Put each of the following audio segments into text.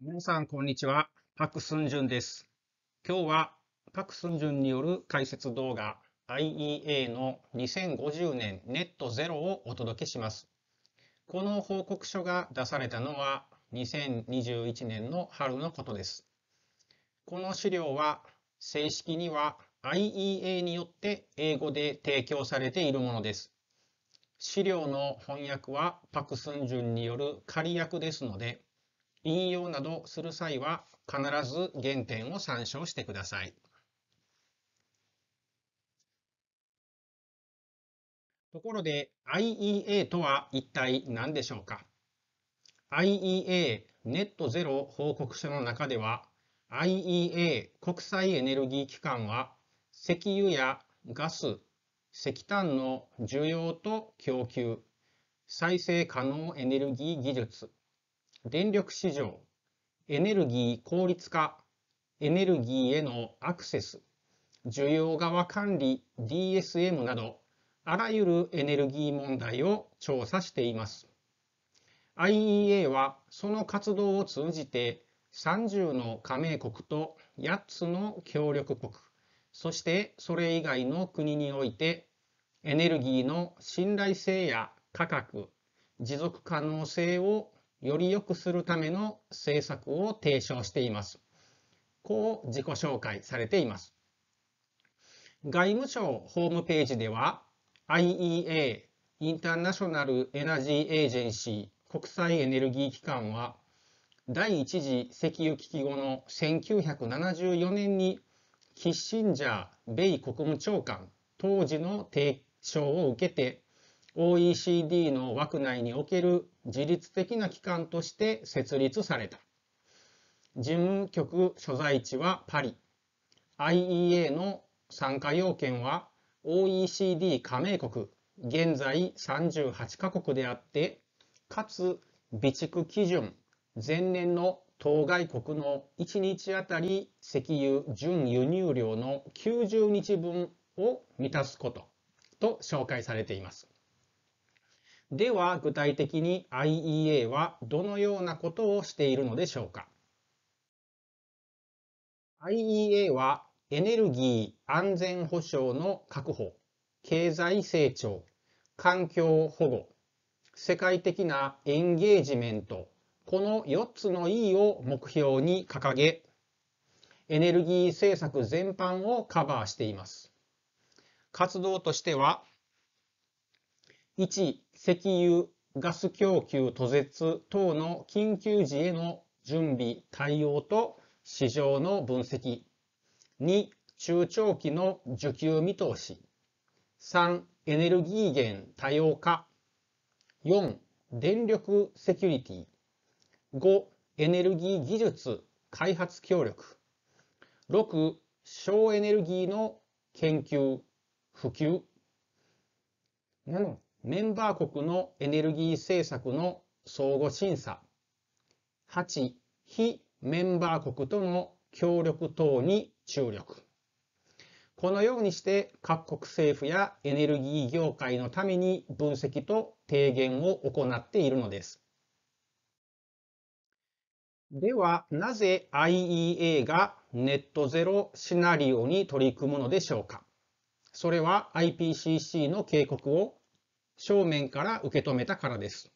皆さん、こんにちは。パク・スンジュンです。今日は、パク・スンジュンによる解説動画 IEA の2050年ネットゼロをお届けします。この報告書が出されたのは2021年の春のことです。この資料は正式には IEA によって英語で提供されているものです。資料の翻訳はパク・スンジュンによる仮訳ですので、引用などする際は必ず原点を参照してください。ところで IEA とは一体何でしょうか ?IEA ネットゼロ報告書の中では IEA 国際エネルギー機関は石油やガス、石炭の需要と供給、再生可能エネルギー技術、電力市場、エネルギー効率化、エネルギーへのアクセス、需要側管理、DSM など、あらゆるエネルギー問題を調査しています。IEA はその活動を通じて30の加盟国と8つの協力国、そしてそれ以外の国においてエネルギーの信頼性や価格、持続可能性をより良くするための政策を提唱しています。こう自己紹介されています。外務省ホームページでは IEA インターナショナルエナジーエージェンシー国際エネルギー機関は第一次石油危機後の1974年にキッシンジャー米国務長官当時の提唱を受けて OECD の枠内における自律的な機関として設立された。事務局所在地はパリ。IEA の参加要件は OECD 加盟国、現在38カ国であって、かつ備蓄基準、前年の当該国の1日あたり石油準輸入量の90日分を満たすことと紹介されています。では具体的に IEA はどのようなことをしているのでしょうか IEA はエネルギー安全保障の確保、経済成長、環境保護、世界的なエンゲージメント、この4つの E を目標に掲げ、エネルギー政策全般をカバーしています。活動としては、1、石油、ガス供給途絶等の緊急時への準備、対応と市場の分析。2、中長期の需給見通し。3、エネルギー源多様化。4、電力セキュリティ。5、エネルギー技術開発協力。6、省エネルギーの研究、普及。7、メンバー国のエネルギー政策の相互審査8非メンバー国との協力等に注力このようにして各国政府やエネルギー業界のために分析と提言を行っているのです。ではなぜ IEA がネットゼロシナリオに取り組むのでしょうかそれは IPCC の警告を正面から受け止めたからです。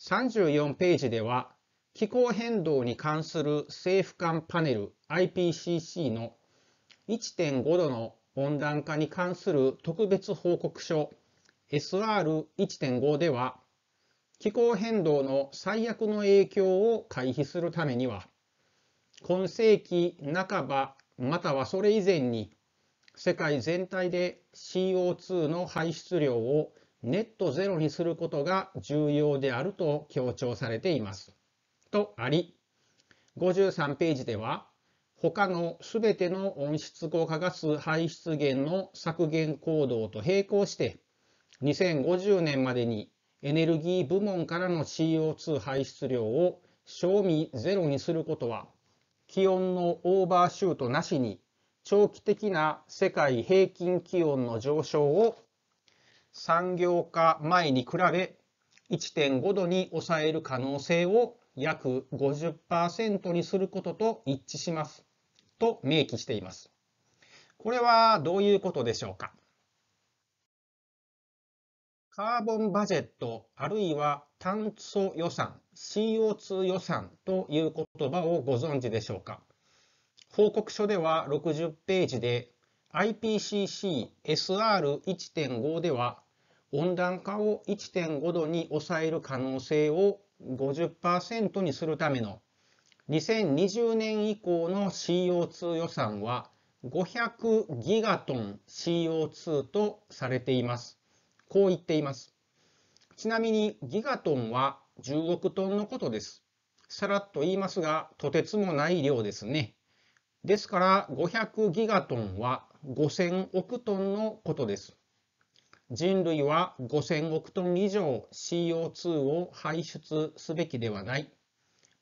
34ページでは、気候変動に関する政府間パネル IPCC の1.5度の温暖化に関する特別報告書 SR1.5 では、気候変動の最悪の影響を回避するためには、今世紀半ばまたはそれ以前に世界全体で CO2 の排出量をネットゼロにすることが重要であると強調されています。とあり、53ページでは、他のすべての温室効果ガス排出源の削減行動と並行して、2050年までにエネルギー部門からの CO2 排出量を賞味ゼロにすることは、気温のオーバーシュートなしに長期的な世界平均気温の上昇を産業化前に比べ1.5度に抑える可能性を約50%にすることと一致しますと明記しています。これはどういうことでしょうかカーボンバジェットあるいは炭素予算 CO2 予算という言葉をご存知でしょうか報告書では60ページで IPCC SR1.5 では温暖化を1.5度に抑える可能性を50%にするための2020年以降の CO2 予算は500ギガトン CO2 とされています。こう言っています。ちなみにギガトンは10億トンのことです。さらっと言いますが、とてつもない量ですね。ですから500ギガトンは5000億トンのことです。人類は5000億トン以上 CO2 を排出すべきではない。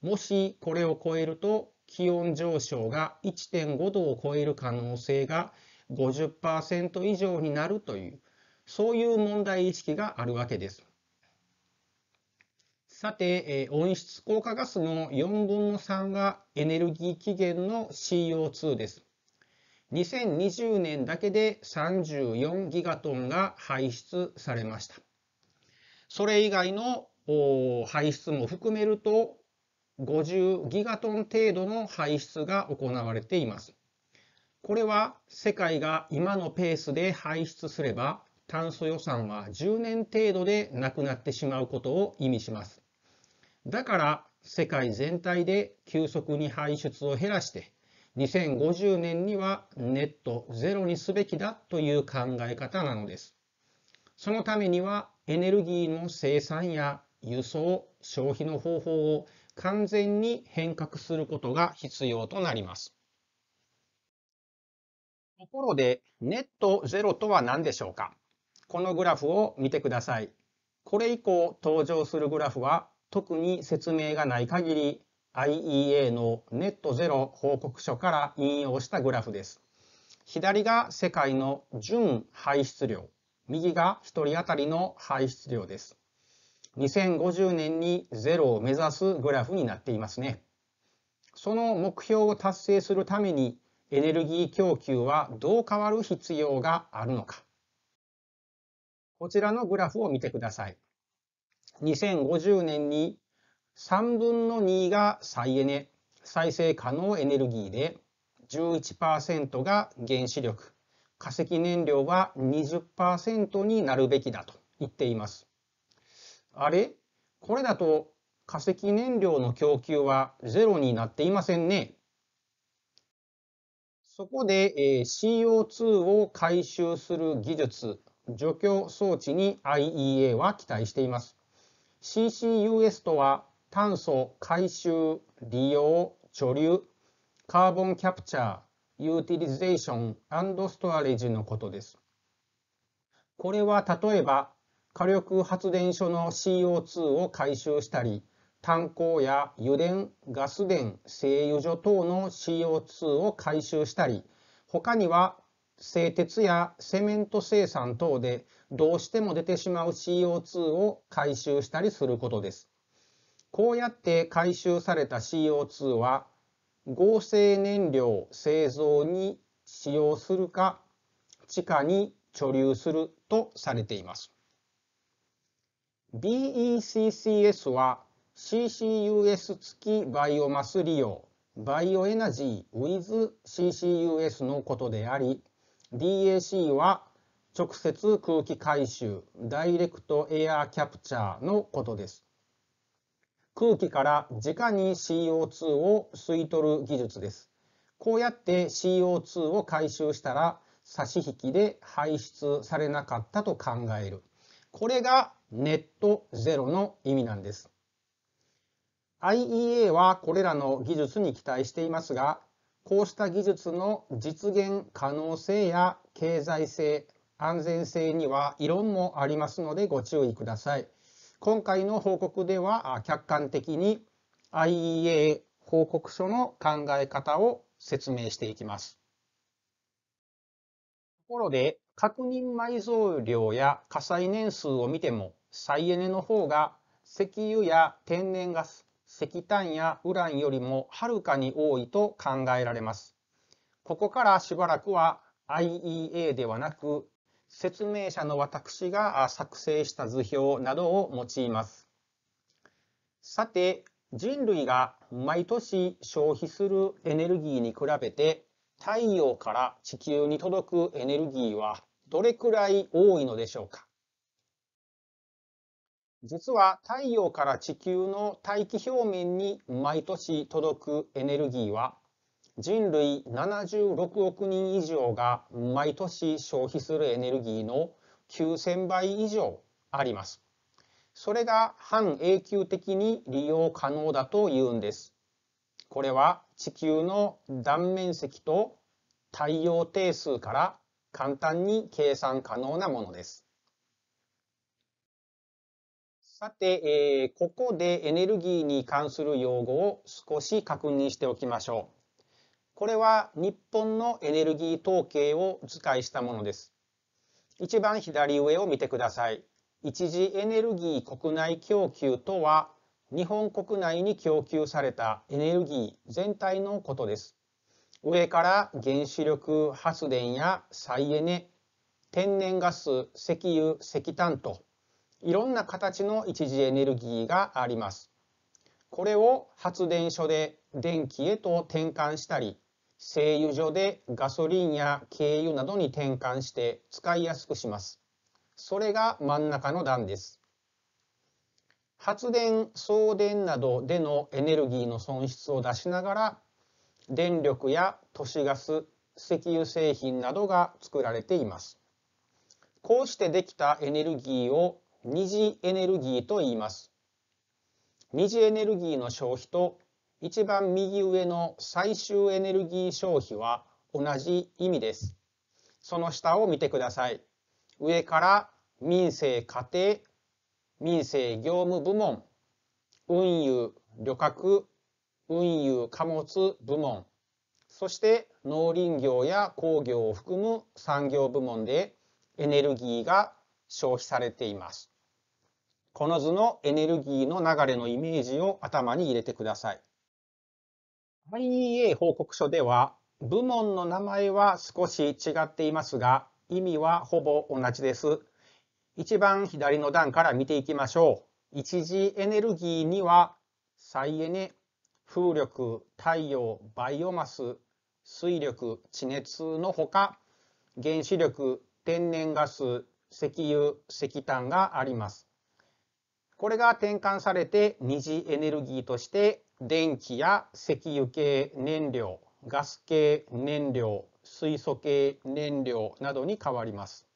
もしこれを超えると気温上昇が1.5度を超える可能性が50%以上になるという、そういう問題意識があるわけです。さて、温室効果ガスの4分の3がエネルギー起源の CO2 です。2020年だけで34ギガトンが排出されました。それ以外の排出も含めると50ギガトン程度の排出が行われています。これは世界が今のペースで排出すれば炭素予算は10年程度でなくなってしまうことを意味します。だから世界全体で急速に排出を減らして2050年にはネットゼロにすべきだという考え方なのです。そのためにはエネルギーの生産や輸送、消費の方法を完全に変革することが必要となります。ところで、ネットゼロとは何でしょうかこのグラフを見てください。これ以降登場するグラフは特に説明がない限り IEA のネットゼロ報告書から引用したグラフです。左が世界の純排出量、右が1人当たりの排出量です。2050年にゼロを目指すグラフになっていますね。その目標を達成するためにエネルギー供給はどう変わる必要があるのか。こちらのグラフを見てください。2050年に3分の2が再エネ、再生可能エネルギーで、11%が原子力、化石燃料は20%になるべきだと言っています。あれこれだと化石燃料の供給はゼロになっていませんね。そこで、えー、CO2 を回収する技術、除去装置に IEA は期待しています。CCUS とは炭素回収、利用、貯留、カーボンキャプチャー、ユーティリゼーションストアレージのことです。これは例えば火力発電所の CO2 を回収したり、炭鉱や油田、ガス田、製油所等の CO2 を回収したり、他には製鉄やセメント生産等でどうしても出てしまう CO2 を回収したりすることです。こうやって回収された CO2 は合成燃料製造に使用するか地下に貯留するとされています。BECCS は CCUS 付きバイオマス利用バイオエナジー withCCUS のことであり DAC は直接空気回収ダイレクトエアーキャプチャーのことです。空気から直に CO2 を吸い取る技術です。こうやって CO2 を回収したら差し引きで排出されなかったと考える。これがネットゼロの意味なんです。IEA はこれらの技術に期待していますが、こうした技術の実現可能性や経済性、安全性には異論もありますのでご注意ください。今回の報告では客観的に IEA 報告書の考え方を説明していきます。ところで確認埋蔵量や火災年数を見ても再エネの方が石油や天然ガス石炭やウランよりもはるかに多いと考えられます。ここからしばらくは IEA ではなく説明者の私が作成した図表などを用います。さて、人類が毎年消費するエネルギーに比べて、太陽から地球に届くエネルギーはどれくらい多いのでしょうか実は太陽から地球の大気表面に毎年届くエネルギーは人類76億人以上が毎年消費するエネルギーの9000倍以上あります。それが半永久的に利用可能だというんです。これは地球の断面積と太陽定数から簡単に計算可能なものです。さて、えー、ここでエネルギーに関する用語を少し確認しておきましょう。これは日本のエネルギー統計を図解したものです。一番左上を見てください。一次エネルギー国内供給とは、日本国内に供給されたエネルギー全体のことです。上から原子力発電や再エネ、天然ガス、石油、石炭と、いろんな形の一次エネルギーがあります。これを発電所で電気へと転換したり、製油所でガソリンや軽油などに転換して使いやすくします。それが真ん中の段です。発電、送電などでのエネルギーの損失を出しながら、電力や都市ガス、石油製品などが作られています。こうしてできたエネルギーを二次エネルギーと言います。二次エネルギーの消費と一番右上の最終エネルギー消費は同じ意味です。その下を見てください。上から民生家庭、民生業務部門、運輸旅客、運輸貨物部門、そして農林業や工業を含む産業部門でエネルギーが消費されています。この図のエネルギーの流れのイメージを頭に入れてください。IEA 報告書では、部門の名前は少し違っていますが、意味はほぼ同じです。一番左の段から見ていきましょう。一次エネルギーには、再エネ、風力、太陽、バイオマス、水力、地熱のほか、原子力、天然ガス、石油、石炭があります。これが転換されて二次エネルギーとして電気や石油系燃料ガス系燃料水素系燃料などに変わります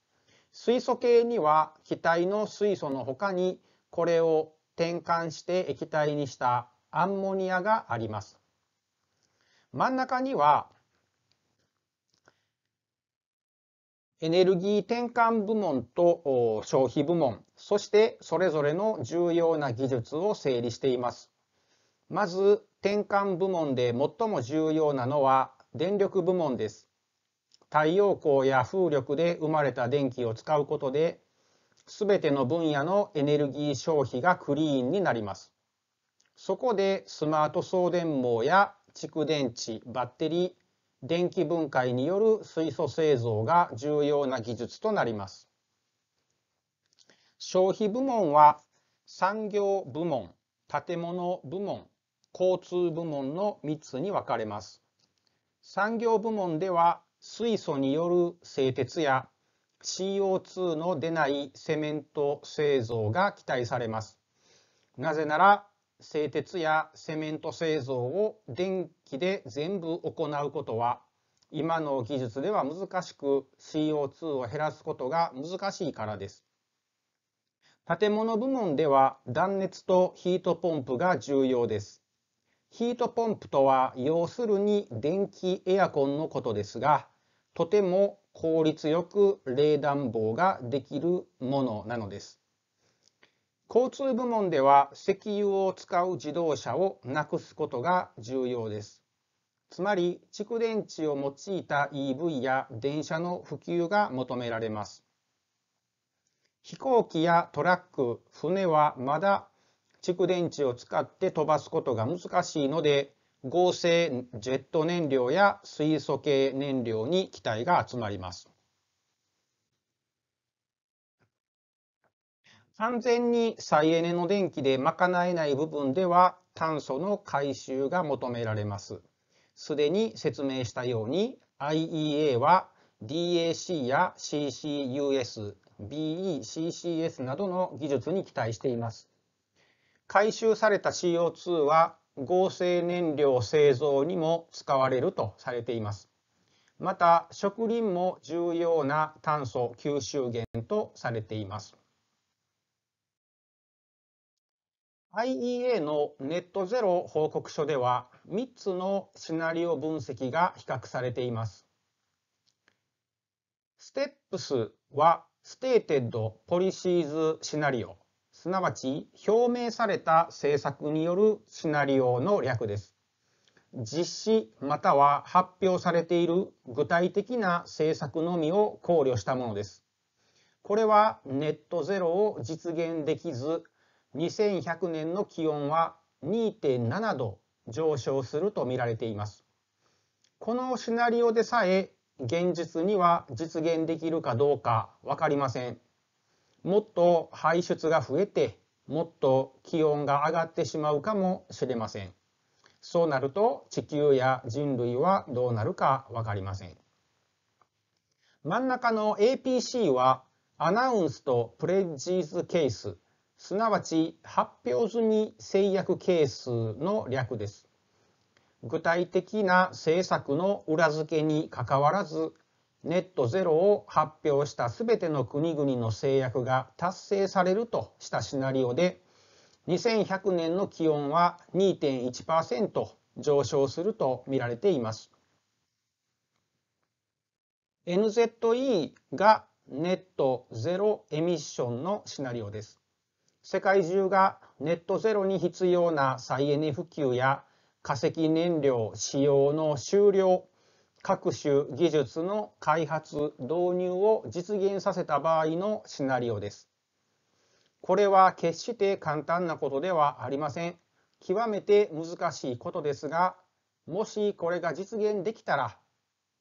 水素系には気体の水素のほかにこれを転換して液体にしたアンモニアがあります真ん中にはエネルギー転換部門と消費部門そしてそれぞれの重要な技術を整理していますまず転換部門で最も重要なのは電力部門です。太陽光や風力で生まれた電気を使うことで、全ての分野のエネルギー消費がクリーンになります。そこでスマート送電網や蓄電池、バッテリー、電気分解による水素製造が重要な技術となります。消費部門は産業部門、建物部門、交通部門の3つに分かれます。産業部門では水素による製鉄や CO2 の出ないセメント製造が期待されます。なぜなら製鉄やセメント製造を電気で全部行うことは今の技術では難しく CO2 を減らすことが難しいからです。建物部門では断熱とヒートポンプが重要です。ヒートポンプとは要するに電気エアコンのことですが、とても効率よく冷暖房ができるものなのです。交通部門では石油を使う自動車をなくすことが重要です。つまり蓄電池を用いた EV や電車の普及が求められます。飛行機やトラック、船はまだ蓄電池を使って飛ばすことが難しいので合成ジェット燃料や水素系燃料に期待が集まります。完全に再エネの電気で賄えない部分では炭素の回収が求められます。すでに説明したように IEA は DAC や CCUS、BECCS などの技術に期待しています。回収された CO2 は合成燃料製造にも使われるとされています。また植林も重要な炭素吸収源とされています。IEA のネットゼロ報告書では3つのシナリオ分析が比較されています。ステップスはステーテッドポリシーズシナリオすなわち表明された政策によるシナリオの略です。実施または発表されている具体的な政策のみを考慮したものです。これはネットゼロを実現できず2100年の気温は2.7度上昇すると見られています。このシナリオでさえ現実には実現できるかどうかわかりません。もっと排出が増えて、もっと気温が上がってしまうかもしれません。そうなると地球や人類はどうなるかわかりません。真ん中の APC は、アナウンスとプレッジーズケース、すなわち発表済み制約ケースの略です。具体的な政策の裏付けにかかわらず、ネットゼロを発表した全ての国々の制約が達成されるとしたシナリオで2100年の気温は2.1%上昇すると見られています。NZE がネットゼロエミッションのシナリオです。世界中がネットゼロに必要な再エネ普及や化石燃料使用の終了各種技術の開発・導入を実現させた場合のシナリオです。これは決して簡単なことではありません。極めて難しいことですが、もしこれが実現できたら、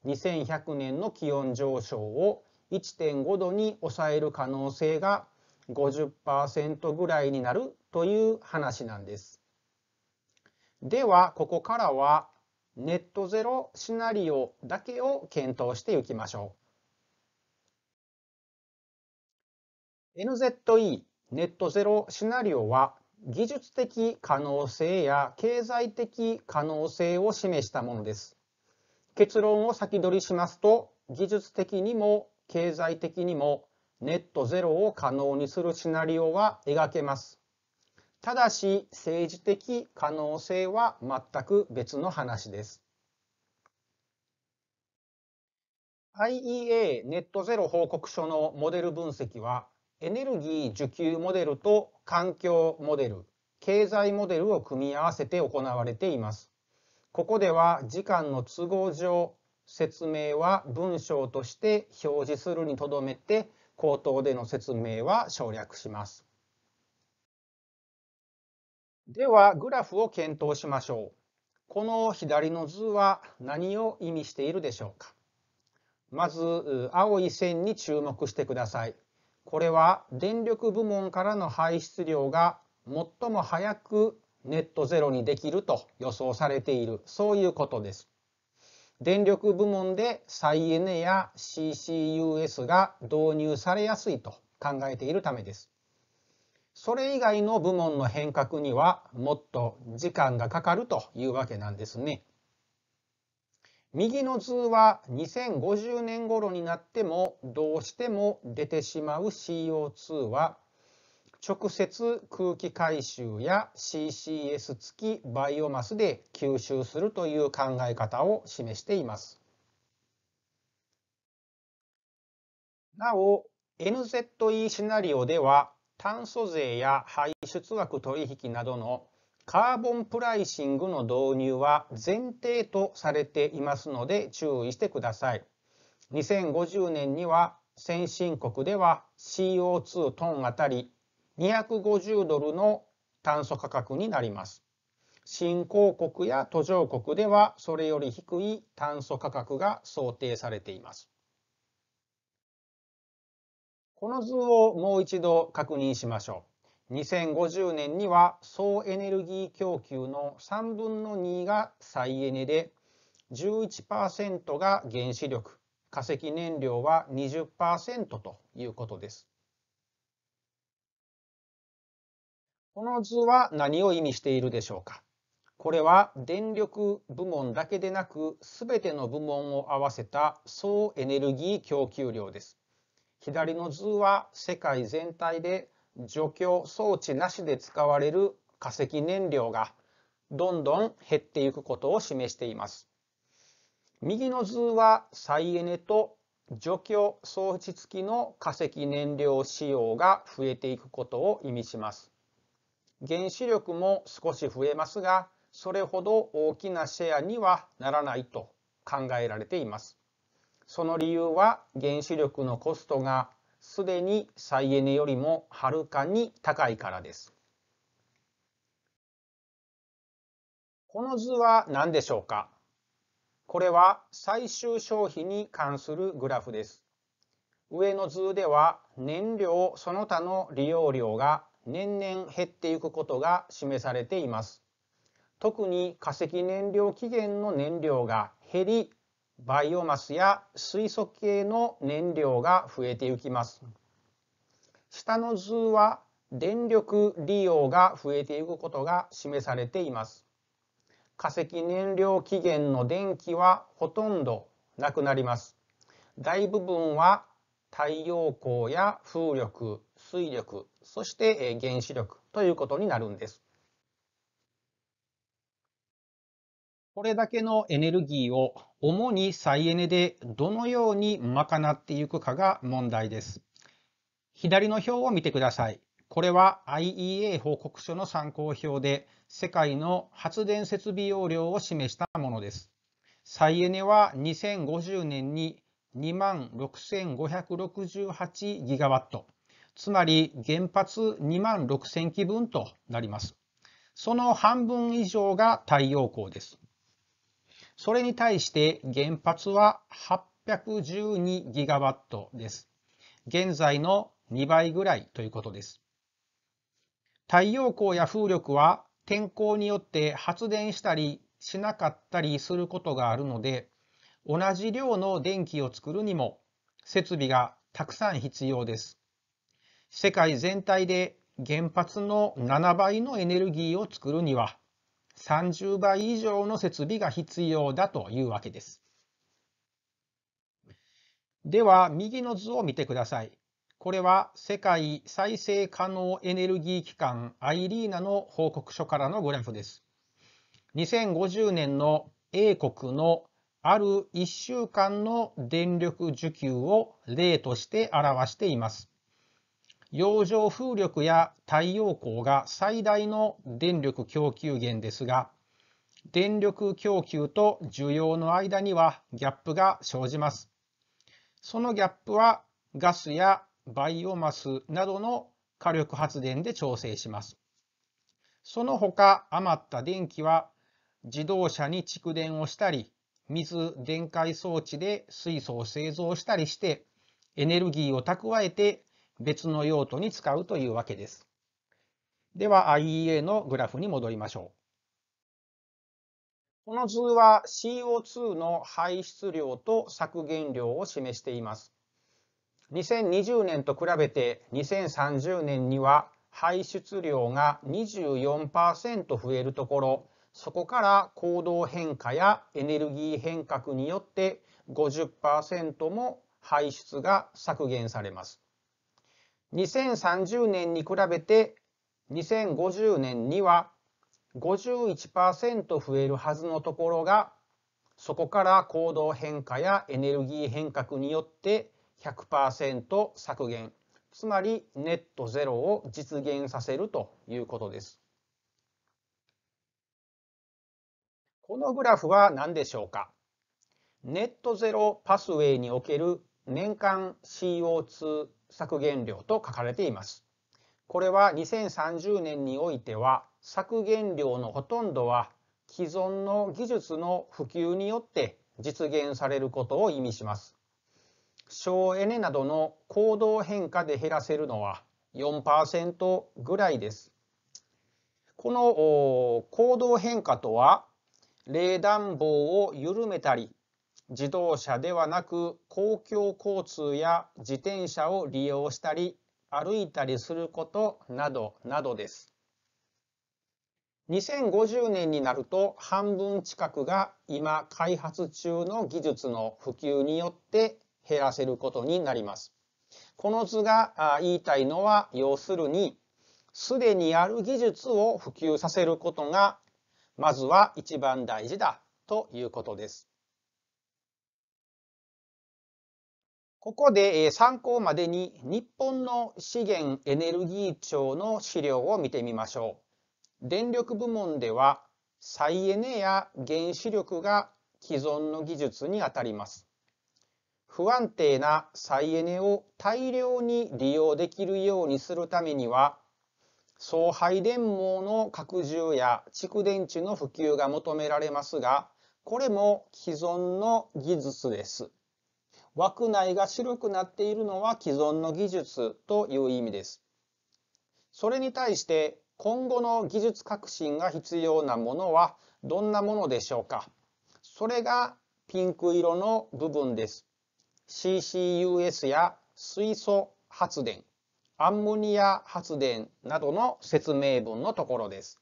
2100年の気温上昇を1.5度に抑える可能性が50%ぐらいになるという話なんです。では、ここからはネットゼロシナリオだけを検討していきましょう。NZE ネットゼロシナリオは技術的可能性や経済的可能性を示したものです。結論を先取りしますと技術的にも経済的にもネットゼロを可能にするシナリオは描けます。ただし政治的可能性は全く別の話です。IEA ネットゼロ報告書のモデル分析はエネルギー需給モデルと環境モデル、経済モデルを組み合わせて行われています。ここでは時間の都合上説明は文章として表示するにとどめて口頭での説明は省略します。では、グラフを検討しましょう。この左の図は何を意味しているでしょうか。まず、青い線に注目してください。これは電力部門からの排出量が最も早くネットゼロにできると予想されている、そういうことです。電力部門で再エネや CCUS が導入されやすいと考えているためです。それ以外の部門の変革にはもっと時間がかかるというわけなんですね。右の図は2050年頃になってもどうしても出てしまう CO2 は直接空気回収や CCS 付きバイオマスで吸収するという考え方を示しています。なお NZE シナリオでは炭素税や排出額取引などのカーボンプライシングの導入は前提とされていますので注意してください。2050年には先進国では CO2 トンあたり250ドルの炭素価格になります。新興国や途上国ではそれより低い炭素価格が想定されています。この図をもう一度確認しましょう。2050年には総エネルギー供給の3分の2が再エネで11%が原子力、化石燃料は20%ということです。この図は何を意味しているでしょうかこれは電力部門だけでなく全ての部門を合わせた総エネルギー供給量です。左の図は世界全体で除去装置なしで使われる化石燃料がどんどん減っていくことを示しています。右の図は再エネと除去装置付きの化石燃料使用が増えていくことを意味します。原子力も少し増えますが、それほど大きなシェアにはならないと考えられています。その理由は原子力のコストがすでに再エネよりもはるかに高いからです。この図は何でしょうかこれは最終消費に関するグラフです。上の図では燃料その他の利用量が年々減っていくことが示されています。特に化石燃料期限の燃料が減りバイオマスや水素系の燃料が増えていきます。下の図は電力利用が増えていくことが示されています。化石燃料起源の電気はほとんどなくなります。大部分は太陽光や風力、水力、そして原子力ということになるんです。これだけのエネルギーを主に再エネでどのように賄っていくかが問題です。左の表を見てください。これは IEA 報告書の参考表で世界の発電設備容量を示したものです。再エネは2050年に2万6568ギガワット、つまり原発2万6000基分となります。その半分以上が太陽光です。それに対して原発は 812GW です。現在の2倍ぐらいということです。太陽光や風力は天候によって発電したりしなかったりすることがあるので、同じ量の電気を作るにも設備がたくさん必要です。世界全体で原発の7倍のエネルギーを作るには、30倍以上の設備が必要だというわけです。では、右の図を見てください。これは世界再生可能エネルギー機関アイリーナの報告書からのグラフです。2050年の英国のある1週間の電力需給を例として表しています。洋上風力や太陽光が最大の電力供給源ですが、電力供給と需要の間にはギャップが生じます。そのギャップはガスやバイオマスなどの火力発電で調整します。その他余った電気は自動車に蓄電をしたり、水電解装置で水素を製造したりしてエネルギーを蓄えて別の用途に使うというわけです。では IEA のグラフに戻りましょう。この図は CO2 の排出量と削減量を示しています。2020年と比べて2030年には排出量が24%増えるところ、そこから行動変化やエネルギー変革によって50%も排出が削減されます。2030年に比べて2050年には51%増えるはずのところがそこから行動変化やエネルギー変革によって100%削減つまりネットゼロを実現させるということです。このグラフは何でしょうかネットゼロパスウェイにおける年間 CO2 削減量と書かれています。これは2030年においては削減量のほとんどは既存の技術の普及によって実現されることを意味します。省エネなどの行動変化で減らせるのは4%ぐらいです。この行動変化とは冷暖房を緩めたり自動車ではなく公共交通や自転車を利用したり歩いたりすることなどなどです。2050年になると半分近くが今開発中の技術の普及によって減らせることになります。この図が言いたいのは要するにすでにある技術を普及させることがまずは一番大事だということです。ここで参考までに日本の資源エネルギー庁の資料を見てみましょう。電力部門では再エネや原子力が既存の技術にあたります。不安定な再エネを大量に利用できるようにするためには送配電網の拡充や蓄電池の普及が求められますがこれも既存の技術です。枠内が白くなっているのは既存の技術という意味です。それに対して今後の技術革新が必要なものはどんなものでしょうかそれがピンク色の部分です。CCUS や水素発電、アンモニア発電などの説明文のところです。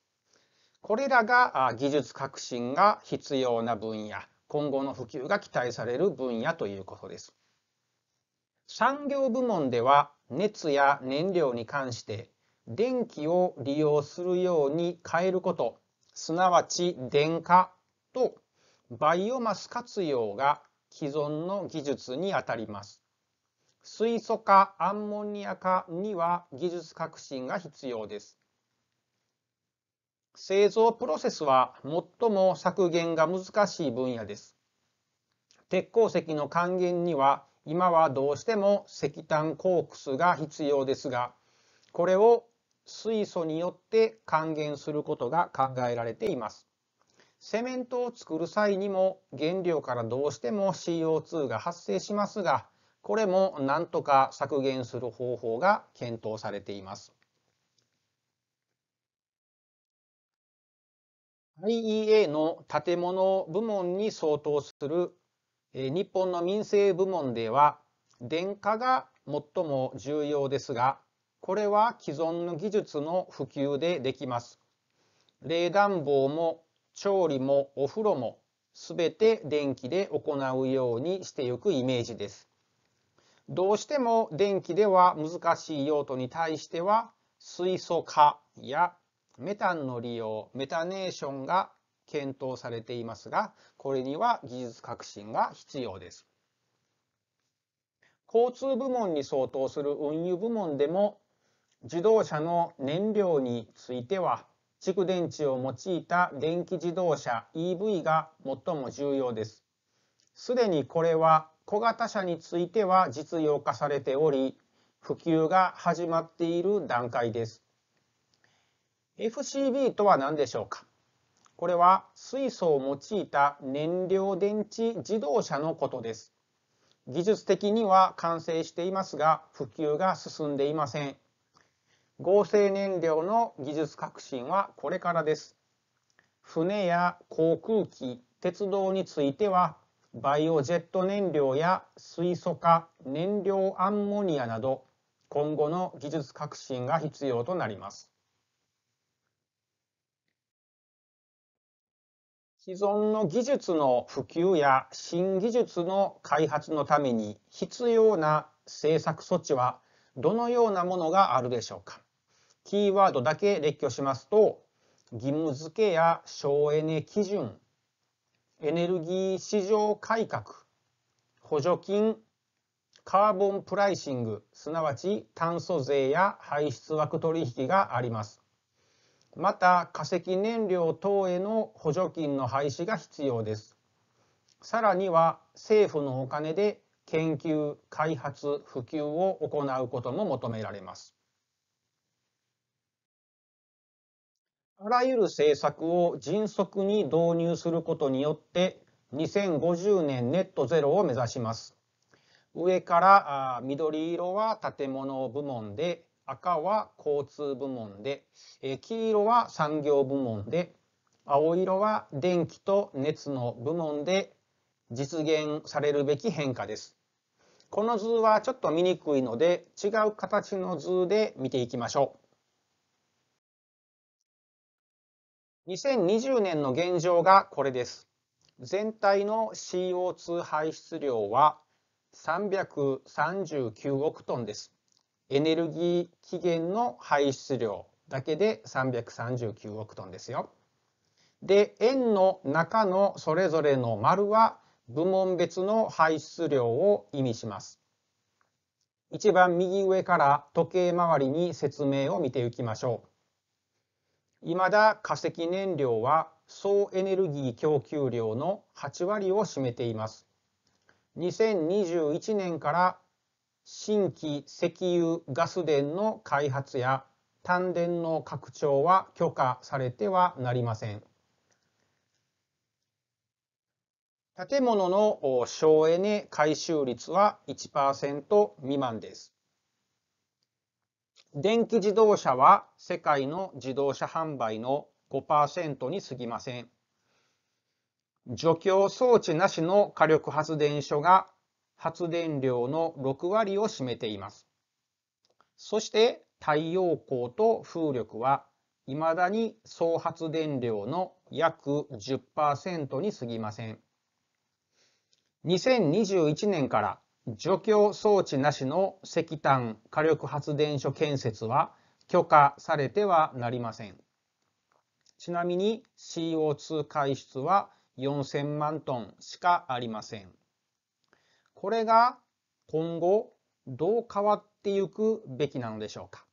これらが技術革新が必要な分野今後の普及が期待される分野ということです。産業部門では熱や燃料に関して電気を利用するように変えることすなわち電化とバイオマス活用が既存の技術にあたります。水素化アンモニア化には技術革新が必要です。製造プロセスは最も削減が難しい分野です。鉄鉱石の還元には今はどうしても石炭コークスが必要ですが、これを水素によって還元することが考えられています。セメントを作る際にも原料からどうしても CO2 が発生しますが、これもなんとか削減する方法が検討されています。IEA の建物部門に相当する日本の民生部門では電化が最も重要ですがこれは既存の技術の普及でできます。冷暖房も調理もお風呂も全て電気で行うようにしてゆくイメージです。どうしても電気では難しい用途に対しては水素化やメタンの利用、メタネーションが検討されていますが、これには技術革新が必要です。交通部門に相当する運輸部門でも、自動車の燃料については、蓄電池を用いた電気自動車 EV が最も重要です。すでにこれは小型車については実用化されており、普及が始まっている段階です。FCB とは何でしょうかこれは水素を用いた燃料電池自動車のことです。技術的には完成していますが普及が進んでいません。合成燃料の技術革新はこれからです。船や航空機、鉄道についてはバイオジェット燃料や水素化、燃料アンモニアなど今後の技術革新が必要となります。既存の技術の普及や新技術の開発のために必要な政策措置はどのようなものがあるでしょうかキーワードだけ列挙しますと義務付けや省エネ基準エネルギー市場改革補助金カーボンプライシングすなわち炭素税や排出枠取引がありますまた化石燃料等への補助金の廃止が必要です。さらには政府のお金で研究、開発、普及を行うことも求められます。あらゆる政策を迅速に導入することによって2050年ネットゼロを目指します。上から緑色は建物部門で赤は交通部門で、え黄色は産業部門で、青色は電気と熱の部門で実現されるべき変化です。この図はちょっと見にくいので違う形の図で見ていきましょう。2020年の現状がこれです。全体の CO2 排出量は339億トンです。エネルギー起源の排出量だけで339億トンですよ。で円の中のそれぞれの丸は部門別の排出量を意味します。一番右上から時計回りに説明を見ていきましょう。いまだ化石燃料は総エネルギー供給量の8割を占めています。2021年から新規石油ガス田の開発や炭田の拡張は許可されてはなりません。建物の省エネ回収率は1%未満です。電気自動車は世界の自動車販売の5%に過ぎません。除去装置なしの火力発電所が発電量の6割を占めています。そして太陽光と風力は未だに総発電量の約10%に過ぎません。2021年から除去装置なしの石炭火力発電所建設は許可されてはなりません。ちなみに CO2 排出は4000万トンしかありません。これが今後どう変わっていくべきなのでしょうか。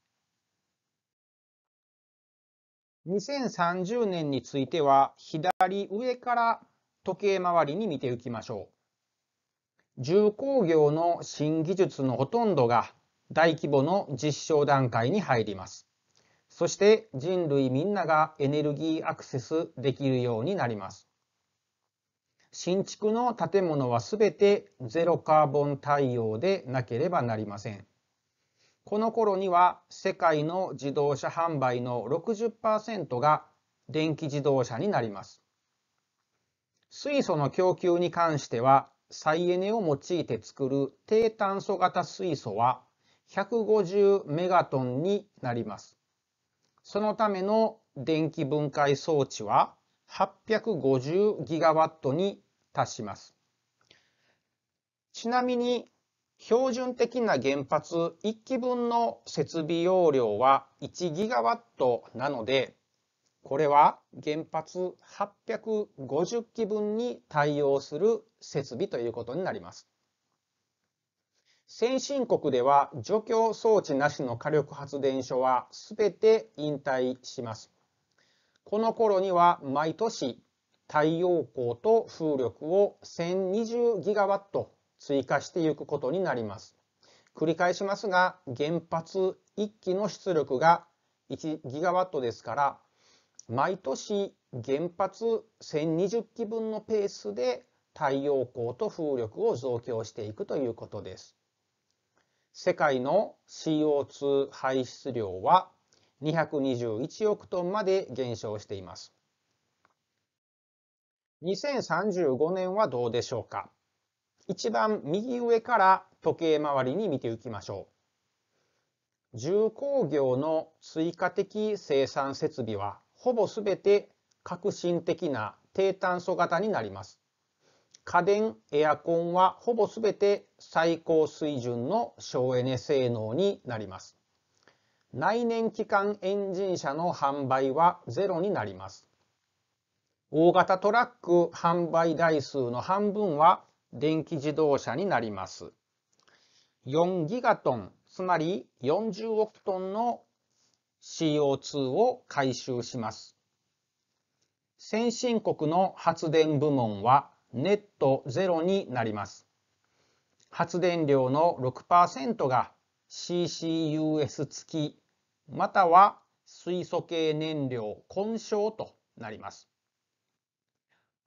2030年については左上から時計回りに見ていきましょう。重工業の新技術のほとんどが大規模の実証段階に入ります。そして人類みんながエネルギーアクセスできるようになります。新築の建物はすべてゼロカーボン対応でなければなりません。この頃には世界の自動車販売の60%が電気自動車になります。水素の供給に関しては再エネを用いて作る低炭素型水素は150メガトンになります。そのための電気分解装置は850ギガワットに達します。ちなみに、標準的な原発1基分の設備容量は1ギガワットなので、これは原発850基分に対応する設備ということになります。先進国では除去装置なしの火力発電所は全て引退します。この頃には毎年太陽光と風力を1 0 2 0ット追加していくことになります。繰り返しますが、原発1基の出力が1ットですから、毎年原発1020基分のペースで太陽光と風力を増強していくということです。世界の CO2 排出量は221億トンまで減少しています。2035年はどうでしょうか。一番右上から時計回りに見ていきましょう。重工業の追加的生産設備はほぼ全て革新的な低炭素型になります。家電、エアコンはほぼ全て最高水準の省エネ性能になります。内燃機関エンジン車の販売はゼロになります。大型トラック販売台数の半分は電気自動車になります。4ギガトン、つまり40億トンの CO2 を回収します。先進国の発電部門はネットゼロになります。発電量の6%が CCUS 付きまたは水素系燃料混焼となります。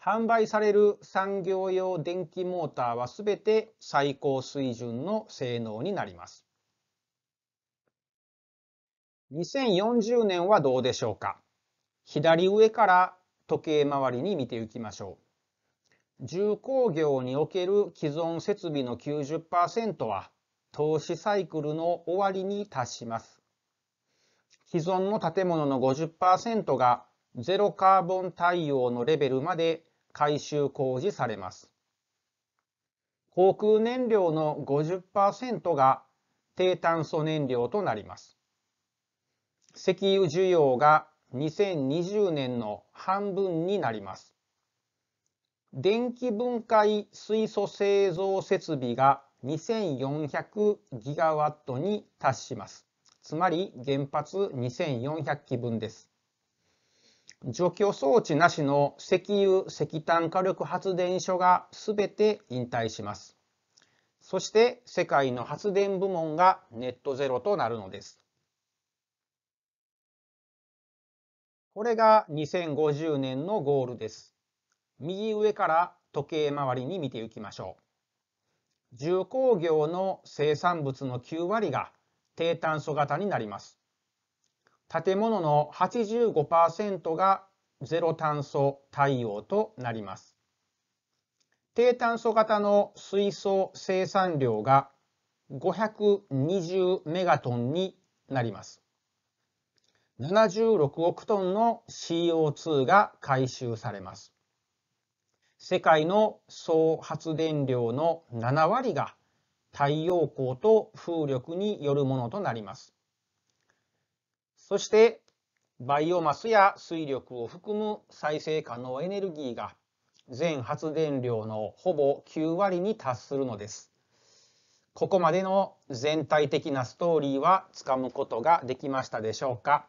販売される産業用電気モーターはすべて最高水準の性能になります。2040年はどうでしょうか左上から時計回りに見ていきましょう。重工業における既存設備の90%は投資サイクルの終わりに達します。既存の建物の50%がゼロカーボン対応のレベルまで改修工事されます。航空燃料の50%が低炭素燃料となります。石油需要が2020年の半分になります。電気分解水素製造設備が2400ギガワットに達します。つまり原発2400基分です。除去装置なしの石油・石炭火力発電所が全て引退します。そして世界の発電部門がネットゼロとなるのです。これが2050年のゴールです。右上から時計回りに見ていきましょう。重工業の生産物の9割が低炭素型になります。建物の85%がゼロ炭素対応となります。低炭素型の水素生産量が520メガトンになります。76億トンの CO2 が回収されます。世界の総発電量の7割が太陽光と風力によるものとなります。そしてバイオマスや水力を含む再生可能エネルギーが全発電量のほぼ9割に達するのです。ここまでの全体的なストーリーはつかむことができましたでしょうか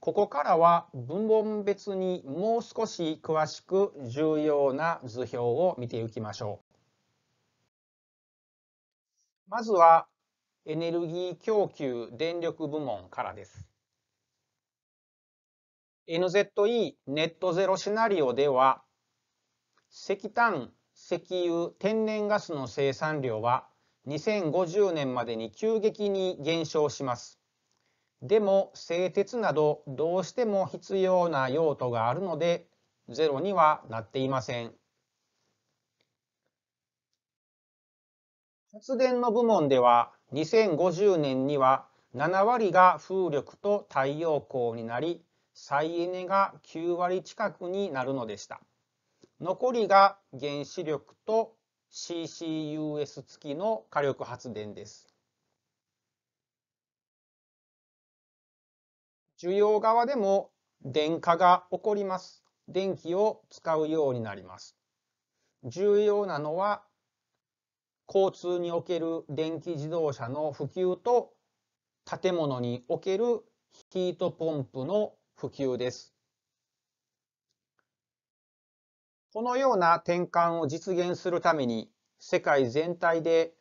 ここからは分本別にもう少し詳しく重要な図表を見ていきましょう。まずはエネルギー供給電力部門からです。NZE ネットゼロシナリオでは石炭、石油、天然ガスの生産量は2050年までに急激に減少します。でも製鉄などどうしても必要な用途があるのでゼロにはなっていません。発電の部門では2050年には7割が風力と太陽光になり再エネが9割近くになるのでした。残りが原子力と CCUS 付きの火力発電です。需要側でも電化が起こります。電気を使うようになります。重要なのは交通における電気自動車の普及と建物におけるヒートポンプの普及です。このような転換を実現するために、世界全体で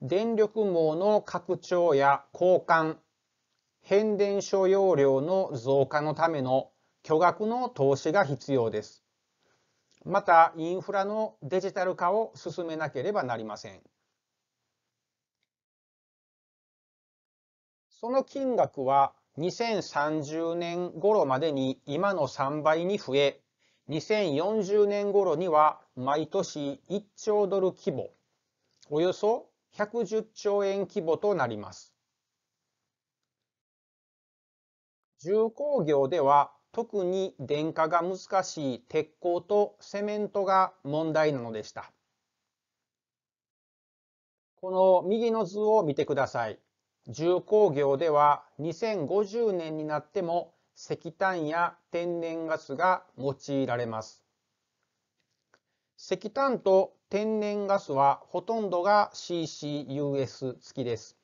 電力網の拡張や交換、変電所容量の増加のための巨額の投資が必要です。また、インフラのデジタル化を進めなければなりません。その金額は2030年頃までに今の3倍に増え、2040年頃には毎年1兆ドル規模、およそ110兆円規模となります。重工業では特に電化が難しい鉄鋼とセメントが問題なのでした。この右の図を見てください。重工業では2050年になっても石炭や天然ガスが用いられます。石炭と天然ガスはほとんどが CCUS 付きです。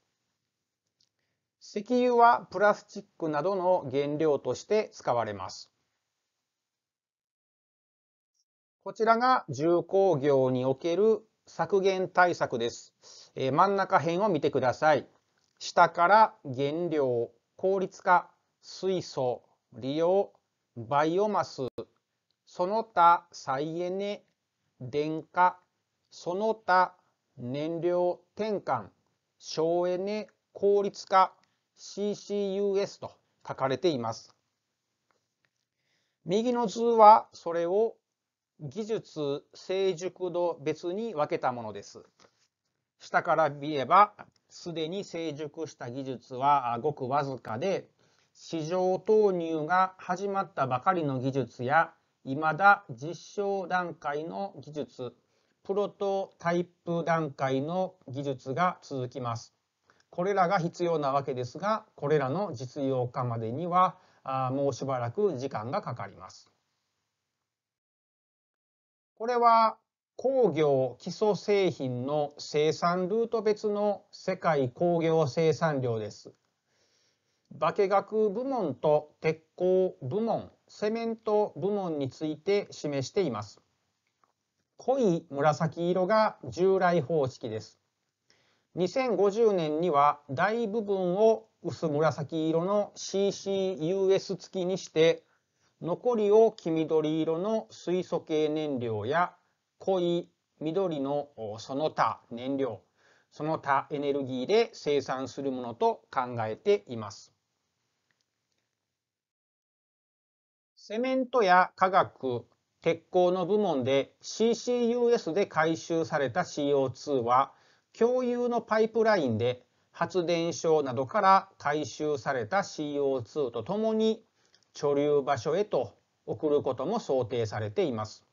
石油はプラスチックなどの原料として使われます。こちらが重工業における削減対策です。え真ん中辺を見てください。下から原料、効率化、水素、利用、バイオマス、その他再エネ、電化、その他燃料転換、省エネ、効率化、CCUS と書かれています。右の図はそれを技術成熟度別に分けたものです。下から見ればすでに成熟した技術はごくわずかで、市場投入が始まったばかりの技術や、いまだ実証段階の技術、プロトタイプ段階の技術が続きます。これらが必要なわけですが、これらの実用化までにはもうしばらく時間がかかります。これは工業基礎製品の生産ルート別の世界工業生産量です。化学部門と鉄鋼部門、セメント部門について示しています。濃い紫色が従来方式です。2050年には大部分を薄紫色の CCUS 付きにして、残りを黄緑色の水素系燃料や濃い緑のその他燃料、その他エネルギーで生産するものと考えています。セメントや化学、鉄鋼の部門で CCUS で回収された CO2 は共有のパイプラインで発電所などから回収された CO2 とともに貯留場所へと送ることも想定されています。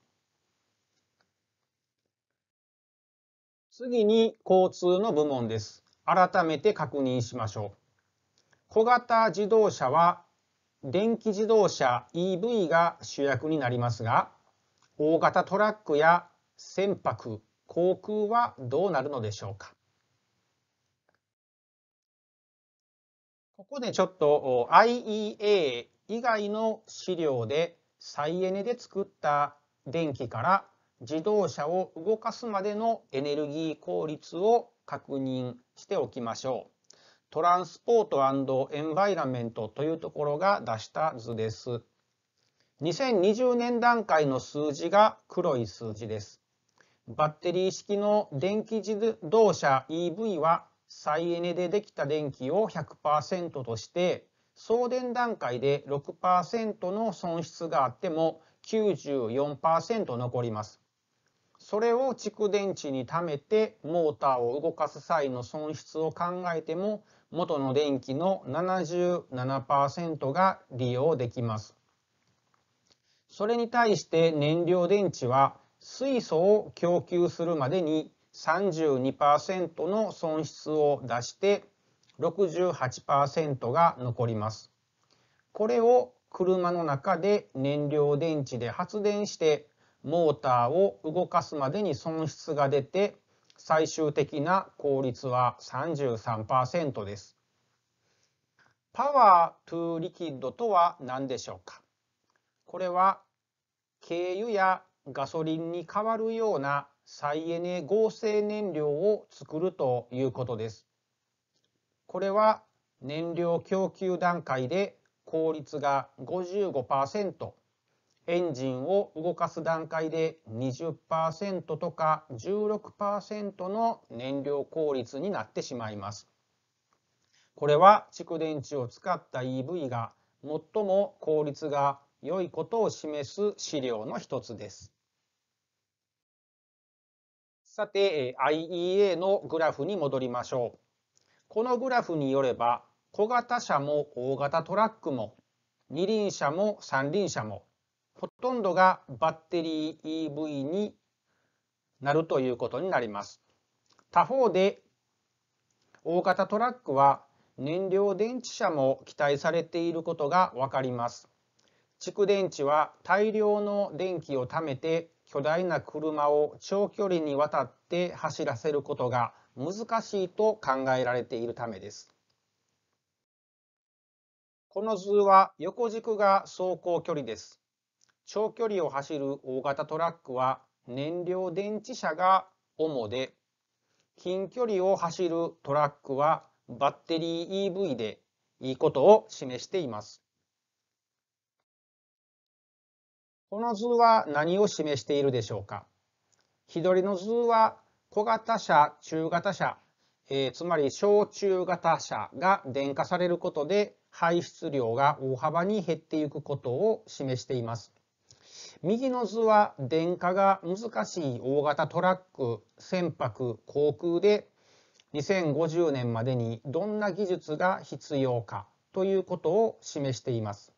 次に交通の部門です。改めて確認しましょう。小型自動車は電気自動車 EV が主役になりますが、大型トラックや船舶、航空はどうなるのでしょうか。ここでちょっと IEA 以外の資料で再エネで作った電気から自動車を動かすまでのエネルギー効率を確認しておきましょう。トランスポートエンバイラメントというところが出した図です。2020年段階の数字が黒い数字です。バッテリー式の電気自動車 EV は再エネでできた電気を100%として送電段階で6%の損失があっても94%残ります。それを蓄電池に貯めてモーターを動かす際の損失を考えても元の電気の77%が利用できます。それに対して燃料電池は水素を供給するまでに32%の損失を出して68%が残ります。これを車の中で燃料電池で発電してモーターを動かすまでに損失が出て最終的な効率は33%です。パワートゥーリキッドとは何でしょうかこれは軽油やガソリンに代わるような再エネ合成燃料を作るということです。これは燃料供給段階で効率が55%エンジンを動かす段階で20%とか16%の燃料効率になってしまいます。これは蓄電池を使った EV が最も効率が良いことを示す資料の一つです。さて IEA のグラフに戻りましょう。このグラフによれば小型車も大型トラックも二輪車も三輪車もほとんどがバッテリー EV になるということになります。他方で大型トラックは燃料電池車も期待されていることが分かります。蓄電池は大量の電気を貯めて巨大な車を長距離にわたって走らせることが難しいと考えられているためです。この図は横軸が走行距離です。長距離を走る大型トラックは燃料電池車が主で、近距離を走るトラックはバッテリー EV でいいことを示しています。この図は何を示しているでしょうか左の図は小型車、中型車、えー、つまり小中型車が電化されることで排出量が大幅に減っていくことを示しています。右の図は電化が難しい大型トラック船舶航空で2050年までにどんな技術が必要かということを示しています。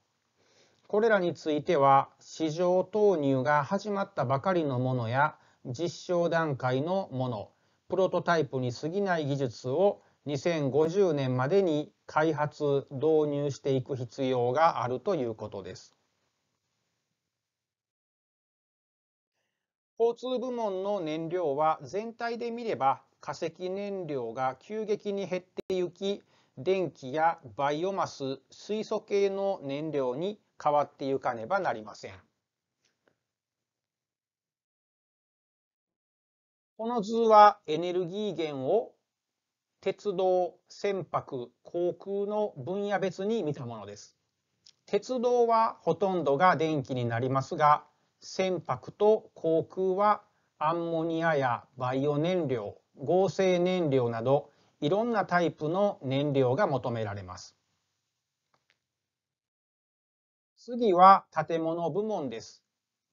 これらについては市場投入が始まったばかりのものや実証段階のものプロトタイプに過ぎない技術を2050年までに開発導入していく必要があるということです。交通部門の燃料は全体で見れば化石燃料が急激に減っていき電気やバイオマス水素系の燃料に変わってゆかねばなりません。この図はエネルギー源を鉄道、船舶、航空の分野別に見たものです。鉄道はほとんどが電気になりますが、船舶と航空はアンモニアやバイオ燃料合成燃料などいろんなタイプの燃料が求められます。次は建物部門です。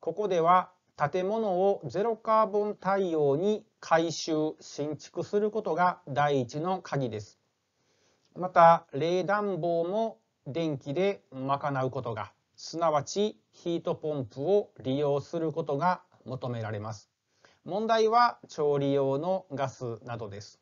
ここでは建物をゼロカーボン対応に改修・新築することが第一の鍵です。また冷暖房も電気で賄うことがすなわちヒートポンプを利用することが求められます。問題は調理用のガスなどです。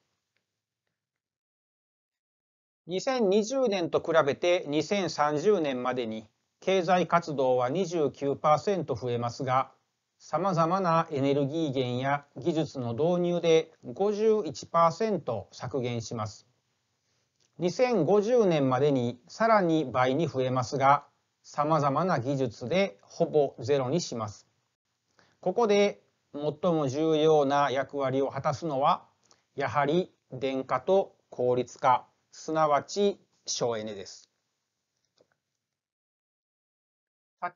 2020年と比べて2030年までに経済活動は29%増えますが、さまざまなエネルギー源や技術の導入で51%削減します。2050年までにさらに倍に増えますが、様々な技術でほぼゼロにします。ここで最も重要な役割を果たすのは、やはり電化と効率化、すなわち省エネです。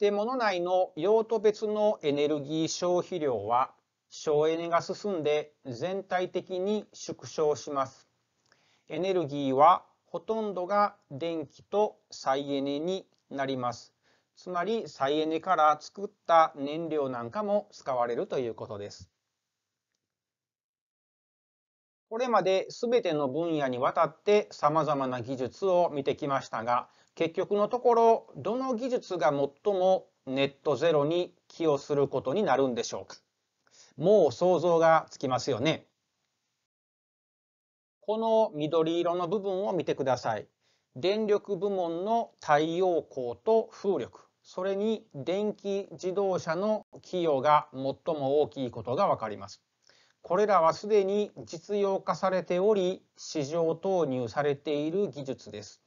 建物内の用途別のエネルギー消費量は、省エネが進んで全体的に縮小します。エネルギーはほとんどが電気と再エネになります。つまり再エネから作った燃料なんかも使われるということです。これまで全ての分野にわたって様々な技術を見てきましたが、結局のところ、どの技術が最もネットゼロに寄与することになるんでしょうか。もう想像がつきますよね。この緑色の部分を見てください。電力部門の太陽光と風力それに電気自動車の企業が最も大きいことがわかります。これらはすでに実用化されており市場投入されている技術です。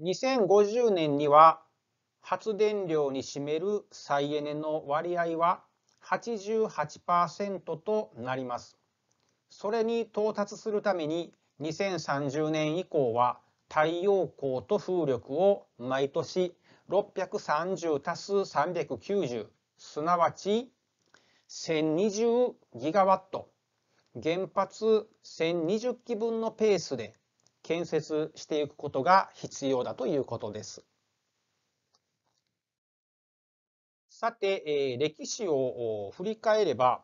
2050年には発電量に占める再エネの割合は88%となります。それに到達するために2030年以降は太陽光と風力を毎年630たす390すなわち1020ギガワット原発1020基分のペースで建設していくことが必要だということです。さて、えー、歴史を振り返れば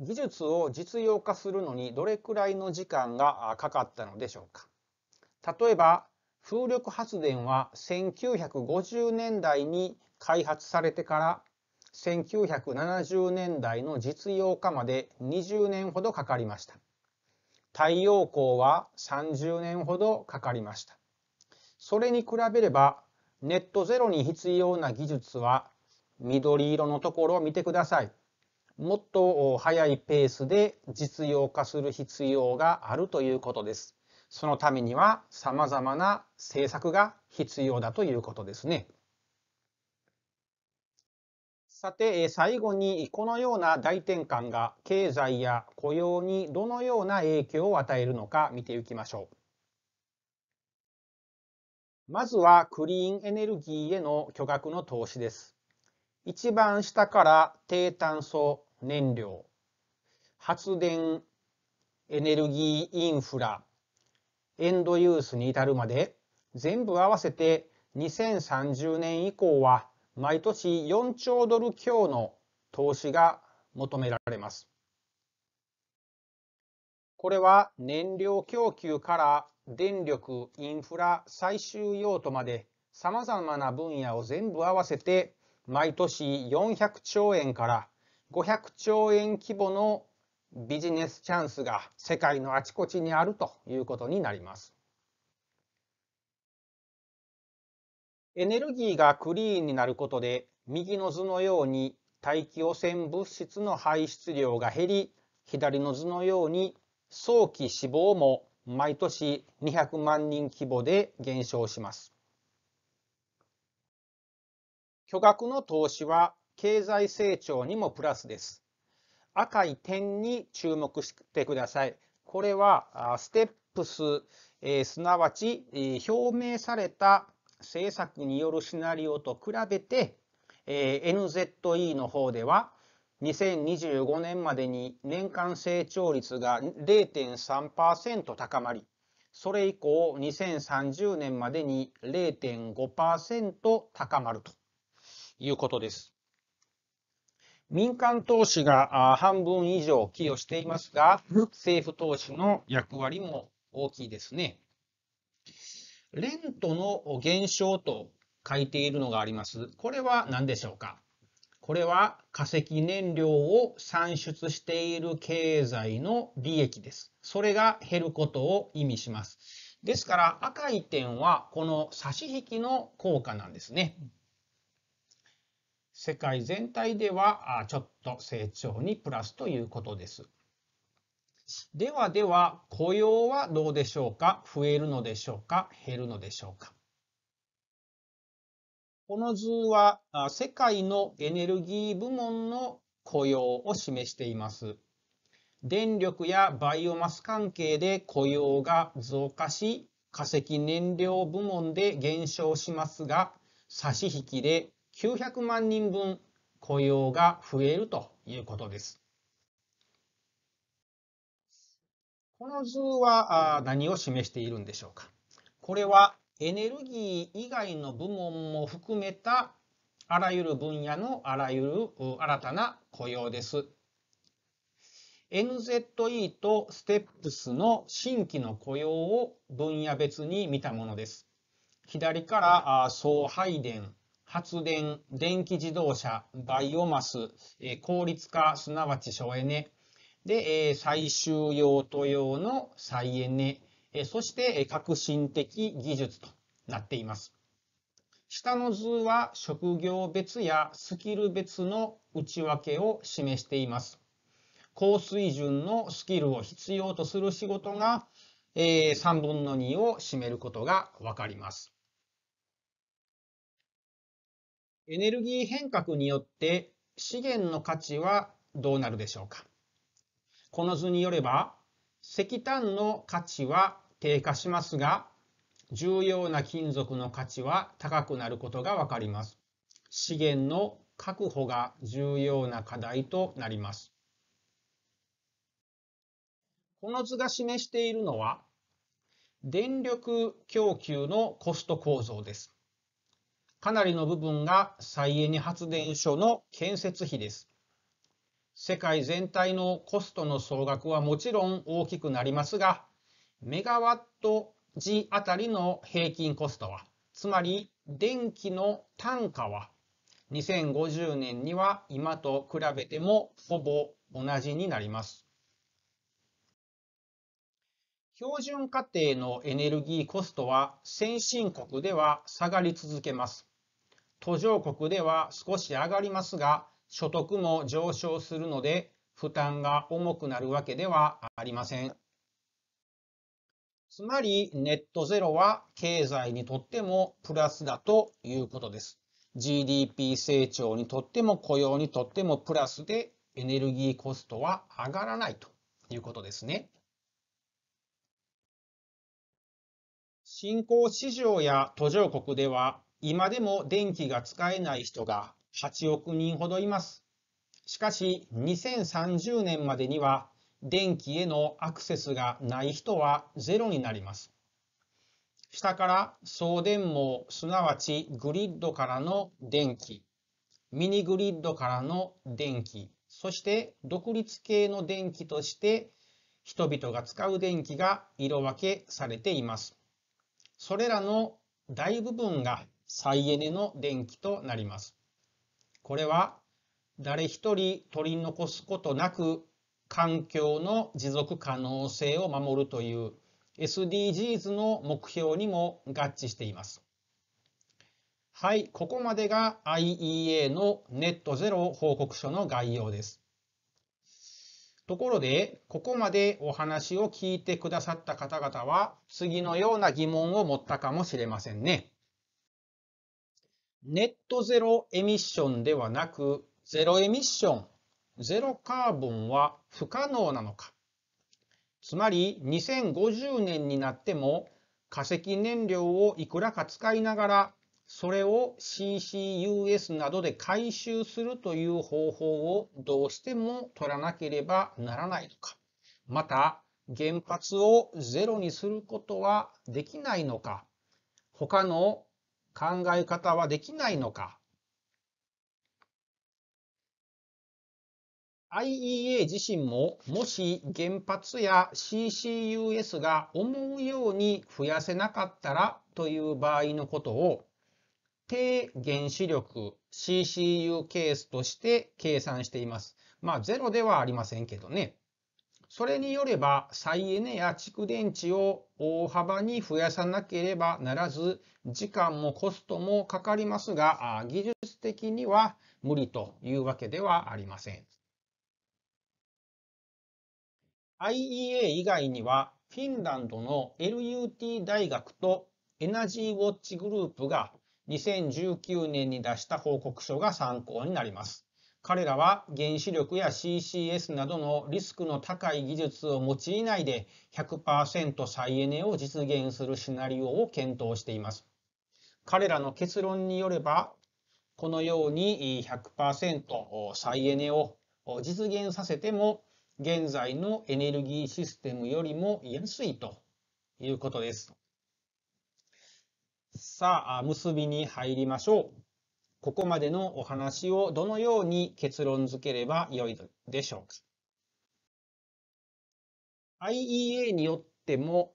技術を実用化するのにどれくらいの時間がかかったのでしょうか例えば風力発電は1950年代に開発されてから1970年代の実用化まで20年ほどかかりました。太陽光は30年ほどかかりました。それに比べればネットゼロに必要な技術は緑色のところを見てください。もっと早いペースで実用化する必要があるということです。そのためには様々な政策が必要だということですね。さて、最後にこのような大転換が経済や雇用にどのような影響を与えるのか見ていきましょう。まずはクリーンエネルギーへの巨額の投資です。一番下から低炭素、燃料、発電、エネルギーインフラ、エンドユースに至るまで、全部合わせて2030年以降は毎年4兆ドル強の投資が求められます。これは燃料供給から電力、インフラ、最終用途まで様々な分野を全部合わせて毎年400兆円から500兆円規模のビジネスチャンスが世界のあちこちにあるということになります。エネルギーがクリーンになることで右の図のように大気汚染物質の排出量が減り左の図のように早期死亡も毎年200万人規模で減少します。巨額の投資は経済成長にもプラスです。赤い点に注目してください。これはステップス、えー、すなわち、えー、表明された政策によるシナリオと比べて、えー、NZE の方では2025年までに年間成長率が0.3%高まり、それ以降2030年までに0.5%高まるということです。民間投資が半分以上寄与していますが、政府投資の役割も大きいですね。レントの減少と書いているのがあります。これは何でしょうかこれは化石燃料を産出している経済の利益です。それが減ることを意味します。ですから赤い点はこの差し引きの効果なんですね。世界全体ではちょっと成長にプラスということです。ではでは雇用はどうでしょうか増えるのでしょうか減るのでしょうかこの図は世界のエネルギー部門の雇用を示しています。電力やバイオマス関係で雇用が増加し化石燃料部門で減少しますが差し引きで900万人分雇用が増えるということです。この図は何を示しているんでしょうか。これはエネルギー以外の部門も含めたあらゆる分野のあらゆる新たな雇用です。NZE と STEPS の新規の雇用を分野別に見たものです。左から総配電、発電、電気自動車、バイオマス、え効率化、すなわち省エネ、で、え最終用途用の再エネ、えそして、え革新的技術となっています。下の図は職業別やスキル別の内訳を示しています。高水準のスキルを必要とする仕事が、えー、3分の2を占めることがわかります。エネルギー変革によって資源の価値はどうなるでしょうかこの図によれば石炭の価値は低下しますが重要な金属の価値は高くなることがわかります。資源の確保が重要な課題となります。この図が示しているのは電力供給のコスト構造です。かなりの部分が再エネ発電所の建設費です。世界全体のコストの総額はもちろん大きくなりますが、メガワット時あたりの平均コストは、つまり電気の単価は、2050年には今と比べてもほぼ同じになります。標準家庭のエネルギーコストは先進国では下がり続けます。途上国では少し上がりますが、所得も上昇するので、負担が重くなるわけではありません。つまり、ネットゼロは経済にとってもプラスだということです。GDP 成長にとっても雇用にとってもプラスでエネルギーコストは上がらないということですね。新興市場や途上国では今でも電気が使えない人が8億人ほどいます。しかし2030年までには電気へのアクセスがない人はゼロになります。下から送電網すなわちグリッドからの電気、ミニグリッドからの電気、そして独立系の電気として人々が使う電気が色分けされています。それらの大部分が再エネの電気となります。これは誰一人取り残すことなく環境の持続可能性を守るという SDGs の目標にも合致しています。はい、ここまでが IEA のネットゼロ報告書の概要です。ところで、ここまでお話を聞いてくださった方々は、次のような疑問を持ったかもしれませんね。ネットゼロエミッションではなく、ゼロエミッション、ゼロカーボンは不可能なのか。つまり、2050年になっても、化石燃料をいくらか使いながら、それを CCUS などで回収するという方法をどうしても取らなければならないのか。また、原発をゼロにすることはできないのか。他の考え方はできないのか IEA 自身ももし原発や CCUS が思うように増やせなかったらという場合のことを低原子力 CCU ケースとして計算しています。まあゼロではありませんけどね。それによれば再エネや蓄電池を大幅に増やさなければならず、時間もコストもかかりますが、技術的には無理というわけではありません。IEA 以外には、フィンランドの LUT 大学とエナジーウォッチグループが2019年に出した報告書が参考になります。彼らは原子力や CCS などのリスクの高い技術を用いないで100%再エネを実現するシナリオを検討しています。彼らの結論によれば、このように100%再エネを実現させても、現在のエネルギーシステムよりも安いということです。さあ、結びに入りましょう。ここまでのお話をどのように結論付ければよいでしょうか。IEA によっても、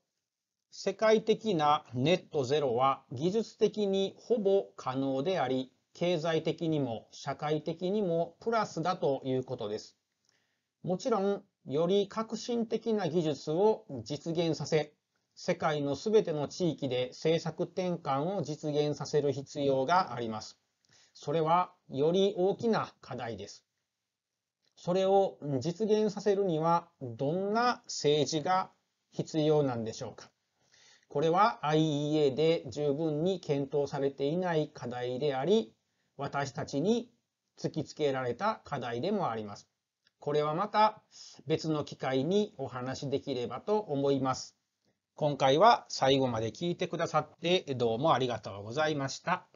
世界的なネットゼロは技術的にほぼ可能であり、経済的にも社会的にもプラスだということです。もちろん、より革新的な技術を実現させ、世界のすべての地域で政策転換を実現させる必要があります。それはより大きな課題です。それを実現させるにはどんな政治が必要なんでしょうか。これは IEA で十分に検討されていない課題であり、私たちに突きつけられた課題でもあります。これはまた別の機会にお話しできればと思います。今回は最後まで聞いてくださってどうもありがとうございました。